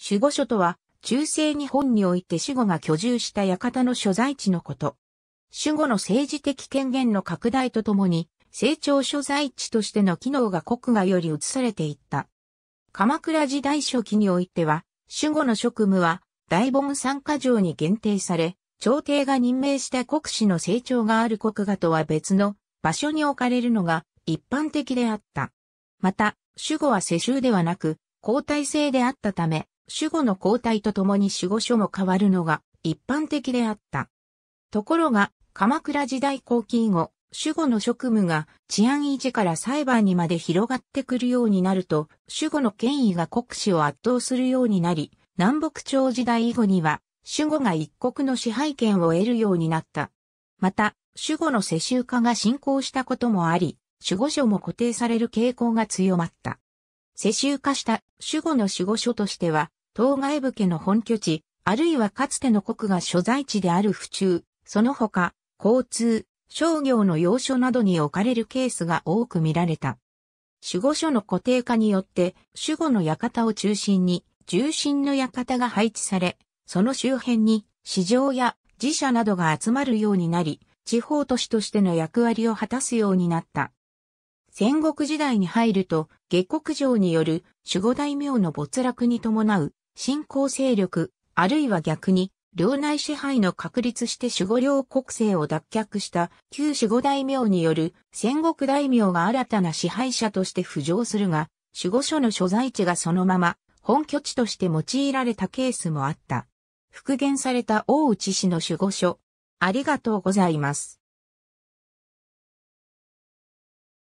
守護所とは、中世日本において守護が居住した館の所在地のこと。守護の政治的権限の拡大とともに、成長所在地としての機能が国外より移されていった。鎌倉時代初期においては、守護の職務は、大盆参加条に限定され、朝廷が任命した国士の成長がある国画とは別の場所に置かれるのが一般的であった。また、守護は世襲ではなく、交代制であったため、守護の交代とともに守護所も変わるのが一般的であった。ところが、鎌倉時代後期以後、守護の職務が治安維持から裁判にまで広がってくるようになると、守護の権威が国史を圧倒するようになり、南北朝時代以後には、守護が一国の支配権を得るようになった。また、守護の世襲化が進行したこともあり、守護所も固定される傾向が強まった。世襲化した守護の守護所としては、当該武家の本拠地、あるいはかつての国が所在地である府中、その他、交通、商業の要所などに置かれるケースが多く見られた。守護所の固定化によって、守護の館を中心に、重心の館が配置され、その周辺に、市場や寺社などが集まるようになり、地方都市としての役割を果たすようになった。戦国時代に入ると、下国城による守護大名の没落に伴う新興勢力、あるいは逆に、領内支配の確立して守護領国政を脱却した旧守護大名による戦国大名が新たな支配者として浮上するが、守護所の所在地がそのまま本拠地として用いられたケースもあった。復元された大内氏の守護所。ありがとうございます。